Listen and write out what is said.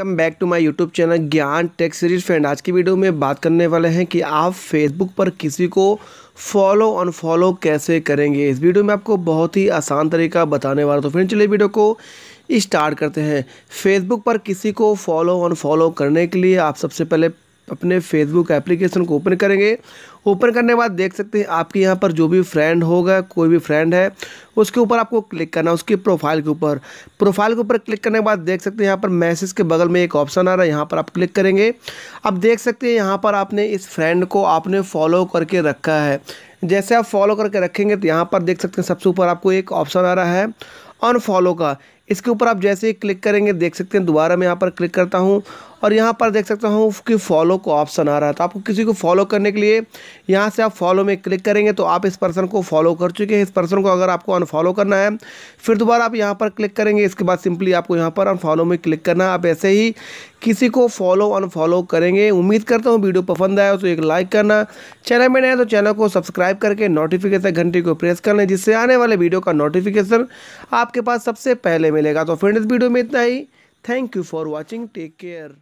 welcome back to my YouTube channel Gyan tech series friend आज की video में बात करने वाले हैं कि आप फेसबुक पर किसी को फॉलो अनफॉलो कैसे करेंगे इस वीडियो में आपको बहुत ही आसान तरीका बताने वाला तो फ्रेंड चलिए वीडियो को स्टार्ट करते हैं फेसबुक पर किसी को फॉलो अनफॉलो करने के लिए आप सबसे पहले अपने फेसबुक एप्लीकेशन को ओपन करेंगे ओपन करने के बाद देख सकते हैं आपके यहाँ पर जो भी फ्रेंड होगा कोई भी फ्रेंड है उसके ऊपर आपको क्लिक करना है उसकी प्रोफाइल के ऊपर प्रोफाइल के ऊपर क्लिक करने के बाद देख सकते हैं यहाँ पर मैसेज के बगल में एक ऑप्शन आ रहा है यहाँ पर आप क्लिक करेंगे अब देख सकते हैं यहाँ पर आपने इस फ्रेंड को आपने फॉलो करके रखा है जैसे आप फॉलो करके रखेंगे तो यहाँ पर देख सकते हैं सबसे ऊपर आपको एक ऑप्शन आ रहा है अनफॉलो का इसके ऊपर आप जैसे ही क्लिक करेंगे देख सकते हैं दोबारा मैं यहाँ पर क्लिक करता हूँ और यहाँ पर देख सकता हूँ कि फॉलो को ऑप्शन आ रहा है तो आपको किसी को फॉलो करने के लिए यहाँ से आप फॉलो में क्लिक करेंगे तो आप इस पर्सन को फॉलो कर चुके हैं इस पर्सन को अगर आपको अनफॉलो करना है फिर दोबारा आप यहाँ पर क्लिक करेंगे इसके बाद सिंपली आपको यहाँ पर अनफॉलो में क्लिक करना है आप ऐसे ही किसी को फॉलो अनफॉलो करेंगे उम्मीद करता हूँ वीडियो पसंद आया तो एक लाइक करना चैनल में नया तो चैनल को सब्सक्राइब करके नोटिफिकेशन घंटी को प्रेस कर लें जिससे आने वाले वीडियो का नोटिफिकेशन आपके पास सबसे पहले मिलेगा तो फ्रेंड इस वीडियो में इतना ही thank you for watching take care